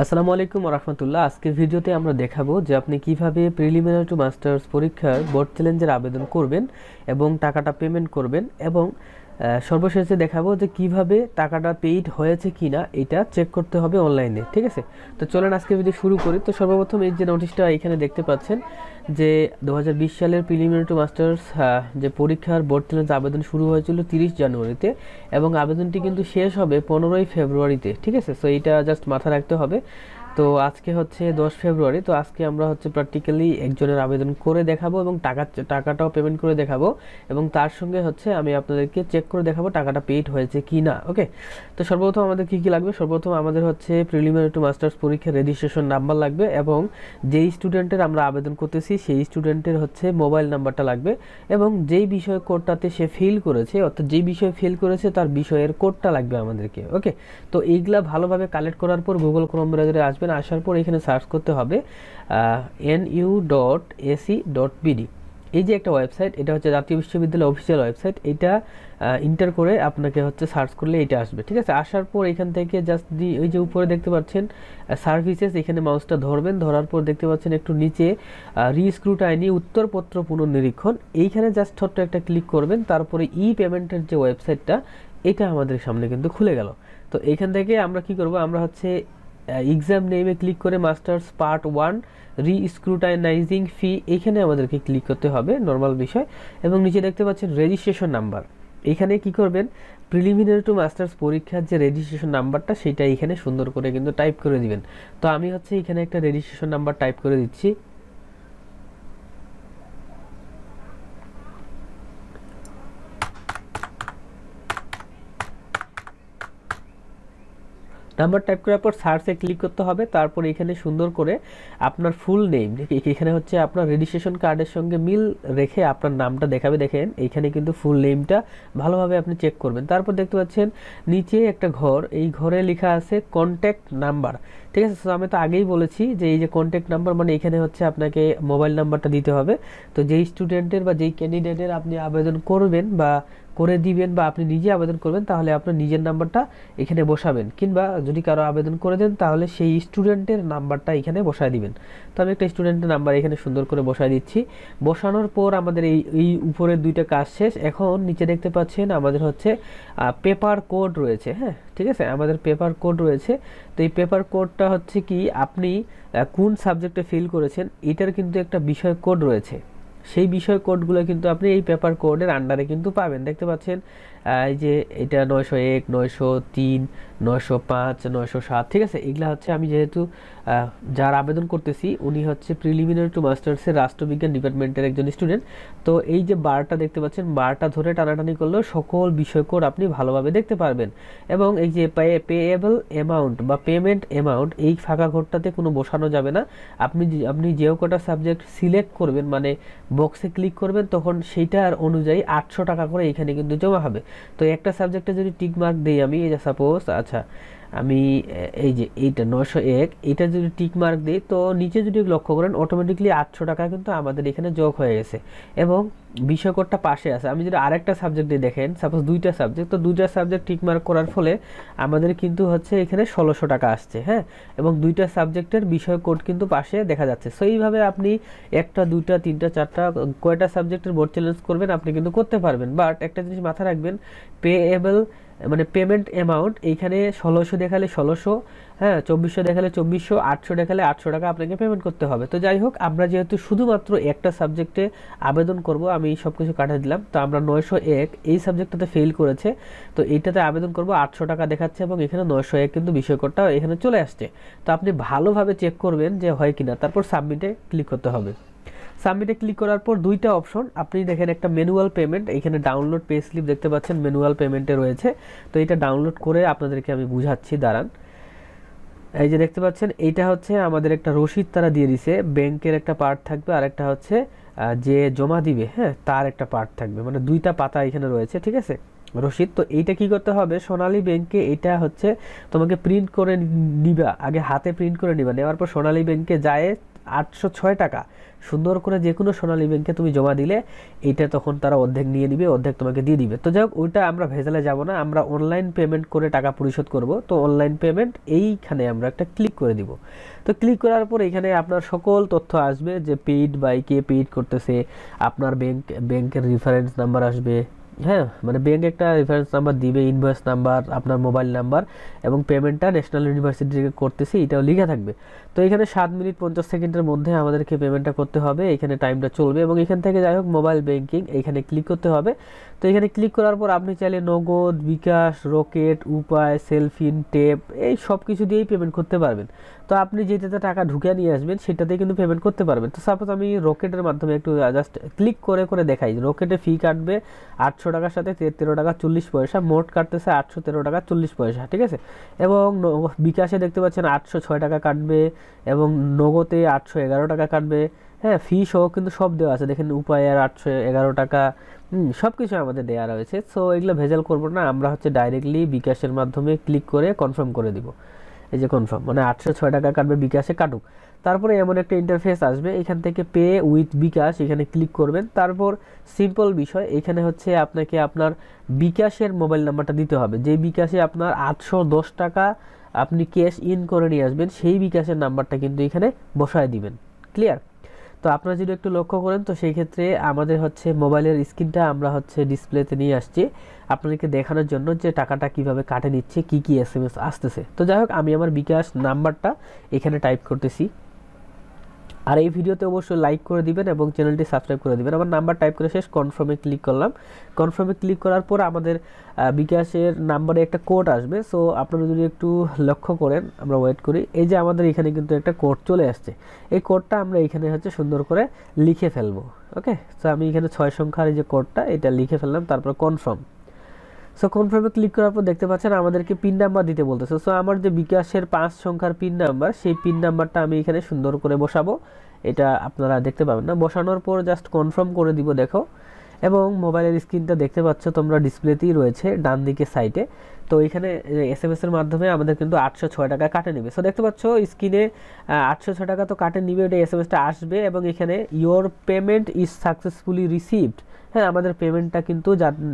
আসসালামু আলাইকুম রহমতুল্লাহ আজকে ভিডিওতে আমরা দেখাবো যে আপনি কিভাবে প্রিলিমিনারি টু মাস্টার্স পরীক্ষার বোর্ড চ্যালেঞ্জের আবেদন করবেন এবং টাকাটা পেমেন্ট করবেন এবং সর্বশেষে দেখাবো যে কিভাবে টাকাটা পেইড হয়েছে কি না এটা চেক করতে হবে অনলাইনে ঠিক আছে তো চলেন আজকে যদি শুরু করি তো সর্বপ্রথম এই যে নোটিশটা এখানে দেখতে পাচ্ছেন যে দু সালের প্রিলিমিনারি টু মাস্টার্স যে পরীক্ষার বোর্ড যে আবেদন শুরু হয়েছিল তিরিশ জানুয়ারিতে এবং আবেদনটি কিন্তু শেষ হবে পনেরোই ফেব্রুয়ারিতে ঠিক আছে সো এটা জাস্ট মাথা রাখতে হবে তো আজকে হচ্ছে দশ ফেব্রুয়ারি তো আজকে আমরা হচ্ছে প্র্যাকটিক্যালি একজনের আবেদন করে দেখাবো এবং টাকা টাকাটাও পেমেন্ট করে দেখাবো এবং তার সঙ্গে হচ্ছে আমি আপনাদেরকে চেক করে দেখাবো টাকাটা পেড হয়েছে কি না ওকে তো সর্বপ্রথম আমাদের কী কী লাগবে সর্বপ্রথম আমাদের হচ্ছে প্রিলিমিনারি টু মাস্টার্স পরীক্ষার রেজিস্ট্রেশন নাম্বার লাগবে এবং যেই স্টুডেন্টের আমরা আবেদন করতেছি সেই স্টুডেন্টের হচ্ছে মোবাইল নাম্বারটা লাগবে এবং যেই বিষয় কোডটাতে সে ফেল করেছে অর্থাৎ যেই বিষয়ে ফেল করেছে তার বিষয়ের কোডটা লাগবে আমাদেরকে ওকে তো এইগুলা ভালোভাবে কালেক্ট করার পর গুগল ক্রোম ব্রাউজারে আসবে আসবেন আসার পর এখানে সার্চ করতে হবে N U dot AC dot BD এই যে একটা ওয়েবসাইট এটা হচ্ছে জাতীয় বিশ্ববিদ্যালয় অফিসিয়াল ওয়েবসাইট এটা ইন্টার করে আপনাকে হচ্ছে সার্চ করলে এটা আসবে ঠিক আছে আসার পর এখান থেকে জাস্ট দি ওই যে উপরে দেখতে পাচ্ছেন সার্ভিসেস এখানে মাউসটা ধরবেন ধরার পর দেখতে পাচ্ছেন একটু নিচে রিস্ক্রুট আইনি উত্তরপত্র পুনর্নিরীক্ষণ এইখানে জাস্ট ছোট্ট একটা ক্লিক করবেন তারপরে ই পেমেন্টের যে ওয়েবসাইটটা এটা আমাদের সামনে কিন্তু খুলে গেল তো এখান থেকে আমরা কি করব আমরা হচ্ছে এক্সাম নেমে ক্লিক করে মাস্টার্স পার্ট ওয়ান রি স্ক্রুটাইনাইজিং ফি এখানে আমাদেরকে ক্লিক করতে হবে নর্মাল বিষয় এবং নিচে দেখতে পাচ্ছেন রেজিস্ট্রেশন নাম্বার এখানে কি করবেন প্রিলিমিনারি টু মাস্টার্স পরীক্ষার যে রেজিস্ট্রেশন নাম্বারটা সেটা এখানে সুন্দর করে কিন্তু টাইপ করে দিবেন তো আমি হচ্ছে এখানে একটা রেজিস্ট্রেশন নাম্বার টাইপ করে দিচ্ছি নাম্বার টাইপ করার পর সার্চে ক্লিক করতে হবে তারপর এখানে সুন্দর করে আপনার ফুল নেম এখানে হচ্ছে আপনার রেজিস্ট্রেশন কার্ডের সঙ্গে মিল রেখে আপনার নামটা দেখাবে দেখেন এখানে কিন্তু ফুল নেমটা ভালোভাবে আপনি চেক করবেন তারপর দেখতে পাচ্ছেন নিচে একটা ঘর এই ঘরে লেখা আছে কন্ট্যাক্ট নাম্বার ঠিক আছে আমি তো আগেই বলেছি যে এই যে কন্ট্যাক্ট নাম্বার মানে এখানে হচ্ছে আপনাকে মোবাইল নাম্বারটা দিতে হবে তো যেই স্টুডেন্টের বা যেই ক্যান্ডিডেটের আপনি আবেদন করবেন বা করে দিবেন বা আপনি নিজে আবেদন করবেন তাহলে আপনার নিজের নাম্বারটা এখানে বসাবেন কিংবা যদি কারো আবেদন করে দেন তাহলে সেই স্টুডেন্টের নাম্বারটা এখানে বসায় দিবেন তো আমি একটা স্টুডেন্টের নাম্বার এখানে সুন্দর করে বসায় দিচ্ছি বসানোর পর আমাদের এই এই উপরের দুইটা কাজ শেষ এখন নিচে দেখতে পাচ্ছেন আমাদের হচ্ছে পেপার কোড রয়েছে হ্যাঁ ঠিক আছে আমাদের পেপার কোড রয়েছে তো এই পেপার কোডটা হচ্ছে কি আপনি কোন সাবজেক্টে ফিল করেছেন এটার কিন্তু একটা বিষয় কোড রয়েছে সেই বিষয় কোডগুলো কিন্তু আপনি এই পেপার কোডের আন্ডারে কিন্তু পাবেন দেখতে পাচ্ছেন এই যে এটা নয়শো এক নয়শো তিন নয়শো পাঁচ নয়শো সাত ঠিক আছে এগুলা হচ্ছে আমি যেহেতু যার আবেদন করতেছি উনি হচ্ছে প্রিলিমিনারি টু মাস্টার্সের রাষ্ট্রবিজ্ঞান ডিপার্টমেন্টের একজন স্টুডেন্ট তো এই যে বারটা দেখতে পাচ্ছেন বারটা ধরে টানাটানি করলেও সকল বিষয়কর আপনি ভালোভাবে দেখতে পারবেন এবং এই যে পে পেয়েবল অ্যামাউন্ট বা পেমেন্ট অ্যামাউন্ট এই ফাঁকা ঘরটাতে কোনো বসানো যাবে না আপনি আপনি যেও কটা সাবজেক্ট সিলেক্ট করবেন মানে বক্সে ক্লিক করবেন তখন সেইটার অনুযায়ী আটশো টাকা করে এখানে কিন্তু জমা হবে তো একটা সাবজেক্টে যদি টিক মার্ক দিই আমি এই যে সাপোজ আচ্ছা আমি এই যে এইটা নশো এক এইটা যদি টিক মার্ক দিই তো নিচে যদি লক্ষ্য করেন অটোমেটিকলি আটশো টাকা কিন্তু আমাদের এখানে যোগ হয়ে গেছে এবং বিষয়করটা পাশে আছে আমি যদি আরেকটা সাবজেক্ট দিয়ে দেখেন সাপোজ দুইটা সাবজেক্ট তো দুইটা সাবজেক্ট টিক মার্ক করার ফলে আমাদের কিন্তু হচ্ছে এখানে ষোলোশো টাকা আসছে হ্যাঁ এবং দুইটা সাবজেক্টের বিষয় কোড কিন্তু পাশে দেখা যাচ্ছে সো এইভাবে আপনি একটা দুইটা তিনটা চারটা কয়টা সাবজেক্টের বোর্ড চ্যালেঞ্জ করবেন আপনি কিন্তু করতে পারবেন বাট একটা জিনিস মাথায় রাখবেন পেয়েবল মানে পেমেন্ট অ্যামাউন্ট এইখানে ষোলোশো দেখালে ষোলোশো হ্যাঁ চব্বিশশো দেখালে চব্বিশশো আটশো দেখালে আটশো টাকা আপনাকে পেমেন্ট করতে হবে তো যাই হোক আমরা যেহেতু শুধুমাত্র একটা সাবজেক্টে আবেদন করব আমি সব কিছু কাটা দিলাম তো আমরা নয়শো এক এই সাবজেক্টটাতে ফেল করেছে তো এইটাতে আবেদন করব আটশো টাকা দেখাচ্ছে এবং এখানে নয়শো এক কিন্তু বিষয়করটা এখানে চলে আসছে তো আপনি ভালোভাবে চেক করবেন যে হয় কিনা তারপর সাবমিটে ক্লিক করতে হবে সাবমিটে ক্লিক করার পর দুইটা অপশন আপনি দেখেন একটা ম্যানুয়াল পেমেন্ট এখানে ডাউনলোড পে স্লিপ দেখতে পাচ্ছেন ম্যানুয়াল পেমেন্টে রয়েছে তো এটা ডাউনলোড করে আপনাদেরকে আমি বুঝাচ্ছি দাঁড়ান এই যে দেখতে পাচ্ছেন এইটা হচ্ছে আমাদের একটা রসিদ তারা দিয়ে দিছে ব্যাংকের একটা পার্ট থাকবে আর একটা হচ্ছে যে জমা দিবে হ্যাঁ তার একটা পার্ট থাকবে মানে দুইটা পাতা এখানে রয়েছে ঠিক আছে রসিদ তো এইটা কি করতে হবে সোনালী ব্যাংকে এটা হচ্ছে তোমাকে প্রিন্ট করে নিবা আগে হাতে প্রিন্ট করে নিবা নেওয়ার পর সোনালী ব্যাংকে যায় আটশো ছয় টাকা সুন্দর করে যে কোনো সোনালী ব্যাংকে তুমি জমা দিলে এইটা তখন তারা অর্ধেক নিয়ে নিবে অর্ধেক তোমাকে দিয়ে দিবে তো যাই হোক ওইটা আমরা ভেজালে যাব না আমরা অনলাইন পেমেন্ট করে টাকা পরিশোধ করব তো অনলাইন পেমেন্ট এইখানে আমরা একটা ক্লিক করে দিব তো ক্লিক করার পর এখানে আপনার সকল তথ্য আসবে যে পেইড বাই কে পেইড করতেছে আপনার ব্যাংক ব্যাংকের রেফারেন্স নাম্বার আসবে হ্যাঁ মানে ব্যাঙ্ক একটা রেফারেন্স নাম্বার দিবে ইনভয়েস নাম্বার আপনার মোবাইল নাম্বার এবং পেমেন্টটা ন্যাশনাল ইউনিভার্সিটি থেকে করতেছি এটাও লেখা থাকবে তো এখানে সাত মিনিট পঞ্চাশ সেকেন্ডের মধ্যে আমাদেরকে পেমেন্টটা করতে হবে এখানে টাইমটা চলবে এবং এখান থেকে যাই হোক মোবাইল ব্যাঙ্কিং এখানে ক্লিক করতে হবে তো এখানে ক্লিক করার পর আপনি চাইলে নগদ বিকাশ রকেট উপায় সেলফিন টেপ এই সব কিছু দিয়েই পেমেন্ট করতে পারবেন তো আপনি যেটাতে টাকা ঢুকে নিয়ে আসবেন সেটাতে কিন্তু পেমেন্ট করতে পারবেন তো সাপোজ আমি রকেটের মাধ্যমে একটু জাস্ট ক্লিক করে করে দেখাই রকেটে ফি কাটবে আটশো টাকার সাথে তেরো টাকা চল্লিশ পয়সা মোট কাটতেছে আটশো তেরো টাকা চল্লিশ পয়সা ঠিক আছে এবং বিকাশে দেখতে পাচ্ছেন আটশো ছয় টাকা কাটবে এবং নগদে আটশো এগারো টাকা কাটবে হ্যাঁ ফি সহ কিন্তু সব দেওয়া আছে দেখেন উপায় আর আটশো এগারো টাকা সব কিছু আমাদের দেওয়া রয়েছে সো এগুলো ভেজাল করবো না আমরা হচ্ছে ডাইরেক্টলি বিকাশের মাধ্যমে ক্লিক করে কনফার্ম করে দিব এই যে কনফার্ম মানে আটশো ছয় টাকা কাটবে বিকাশে কাটুক তারপরে এমন একটা ইন্টারফেস আসবে এখান থেকে পে উইথ বিকাশ এখানে ক্লিক করবেন তারপর সিম্পল বিষয় এখানে হচ্ছে আপনাকে আপনার বিকাশের মোবাইল নাম্বারটা দিতে হবে যে বিকাশে আপনার আটশো দশ টাকা আপনি ক্যাশ ইন করে নিয়ে আসবেন সেই বিকাশের নাম্বারটা কিন্তু এখানে বসায় দিবেন ক্লিয়ার তো আপনারা যদি একটু লক্ষ্য করেন তো সেই ক্ষেত্রে আমাদের হচ্ছে মোবাইলের স্ক্রিনটা আমরা হচ্ছে ডিসপ্লেতে নিয়ে আসছি আপনাদেরকে দেখানোর জন্য যে টাকাটা কিভাবে কাটে নিচ্ছে কি কি এস এম এস আসতেছে তো যাই হোক আমি আমার বিকাশ নাম্বারটা এখানে টাইপ করতেছি আর এই ভিডিওতে অবশ্যই লাইক করে দিবেন এবং চ্যানেলটি সাবস্ক্রাইব করে দিবেন আমার নাম্বার টাইপ করে শেষ কনফার্মে ক্লিক করলাম কনফার্মে ক্লিক করার পর আমাদের বিকাশের নাম্বারে একটা কোড আসবে সো আপনারা যদি একটু লক্ষ্য করেন আমরা ওয়েট করি এই যে আমাদের এখানে কিন্তু একটা কোড চলে আসছে এই কোডটা আমরা এখানে হচ্ছে সুন্দর করে লিখে ফেলবো ওকে তো আমি এখানে ছয় সংখ্যার এই যে কোডটা এটা লিখে ফেললাম তারপর কনফার্ম সো কনফার্মে ক্লিক করার পর দেখতে পাচ্ছেন আমাদেরকে পিন নাম্বার দিতে বলতেছে সো আমার যে বিকাশের পাঁচ সংখ্যার পিন নাম্বার সেই পিন নাম্বারটা আমি এখানে সুন্দর করে বসাবো এটা আপনারা দেখতে পাবেন না বসানোর পর জাস্ট কনফার্ম করে দিব দেখো এবং মোবাইলের স্ক্রিনটা দেখতে পাচ্ছ তোমরা ডিসপ্লেতেই রয়েছে ডান দিকে সাইটে তো এখানে এস এম এসের মাধ্যমে আমাদের কিন্তু আটশো ছয় টাকা কাটে নেবে সো দেখতে পাচ্ছ স্ক্রিনে আটশো ছয় টাকা তো কাটে নেবে ওটা এস এম এসটা আসবে এবং এখানে your payment is successfully received হ্যাঁ আমাদের পেমেন্টটা কিন্তু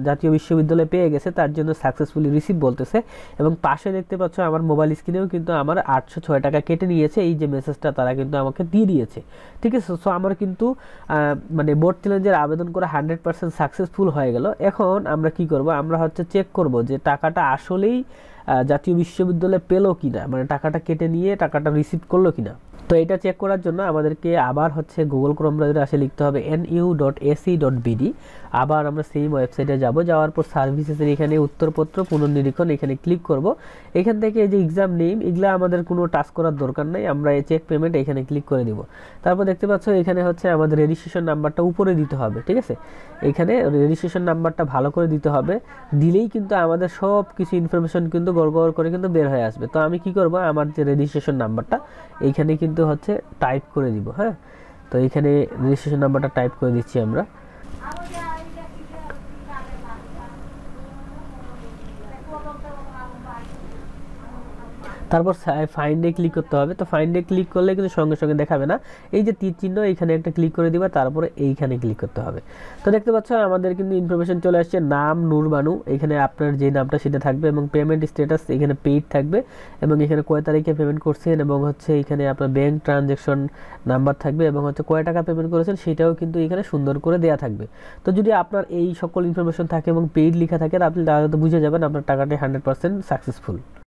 জাতীয় বিশ্ববিদ্যালয়ে পেয়ে গেছে তার জন্য সাকসেসফুলি রিসিভ বলতেছে এবং পাশে দেখতে পাচ্ছ আমার মোবাইল স্ক্রিনেও কিন্তু আমার আটশো ছয় টাকা কেটে নিয়েছে এই যে মেসেজটা তারা কিন্তু আমাকে দিয়ে দিয়েছে ঠিক আছে সো আমার কিন্তু মানে বোর্ড চ্যালেঞ্জের আবেদন করে হান্ড্রেড পার্সেন্ট সাকসেসফুল হয়ে গেল এখন আমরা কি করব আমরা হচ্ছে চেক করব যে টাকাটা আস আসলেই জাতীয় বিশ্ববিদ্যালয়ে পেলো কিনা মানে টাকাটা কেটে নিয়ে টাকাটা রিসিভ করলো কিনা তো এটা চেক করার জন্য আমাদেরকে আবার হচ্ছে গুগল ক্রোম ব্রাউজারে আসে লিখতে হবে N U dot AC dot BD আবার আমরা সেম ওয়েবসাইটে যাব যাওয়ার পর সার্ভিসেসের এখানে উত্তরপত্র পুনর্নিরীক্ষণ এখানে ক্লিক করব এখান থেকে যে এক্সাম নেম এগুলো আমাদের কোনো টাস্ক করার দরকার নাই আমরা এই চেক পেমেন্ট এখানে ক্লিক করে দিব তারপর দেখতে পাচ্ছ এখানে হচ্ছে আমাদের রেজিস্ট্রেশন নাম্বারটা উপরে দিতে হবে ঠিক আছে এখানে রেজিস্ট্রেশন নাম্বারটা ভালো করে দিতে হবে দিলেই কিন্তু আমাদের সব কিছু ইনফরমেশন কিন্তু গড় করে কিন্তু বের হয়ে আসবে তো আমি কি করব আমার যে রেজিস্ট্রেশন নাম্বারটা এইখানে কিন্তু হচ্ছে টাইপ করে দিব হ্যাঁ তো এখানে রেজিস্ট্রেশন নাম্বারটা টাইপ করে দিচ্ছি আমরা তারপর ফাইন্ডে ক্লিক করতে হবে তো ফাইন্ডে ক্লিক করলে কিন্তু সঙ্গে সঙ্গে দেখাবে না এই যে তীর চিহ্ন এইখানে একটা ক্লিক করে দিবা তারপরে এইখানে ক্লিক করতে হবে তো দেখতে পাচ্ছ আমাদের কিন্তু ইনফরমেশন চলে আসছে নাম নুরবানু এখানে আপনার যে নামটা সেটা থাকবে এবং পেমেন্ট স্ট্যাটাস এখানে পেইড থাকবে এবং এখানে কয় তারিখে পেমেন্ট করছেন এবং হচ্ছে এখানে আপনার ব্যাংক ট্রানজ্যাকশন নাম্বার থাকবে এবং হচ্ছে কয় টাকা পেমেন্ট করেছেন সেটাও কিন্তু এখানে সুন্দর করে দেয়া থাকবে তো যদি আপনার এই সকল ইনফরমেশন থাকে এবং পেইড লেখা থাকে আপনি তাহলে তো বুঝে যাবেন আপনার টাকাটি হান্ড্রেড পার্সেন্ট সাকসেসফুল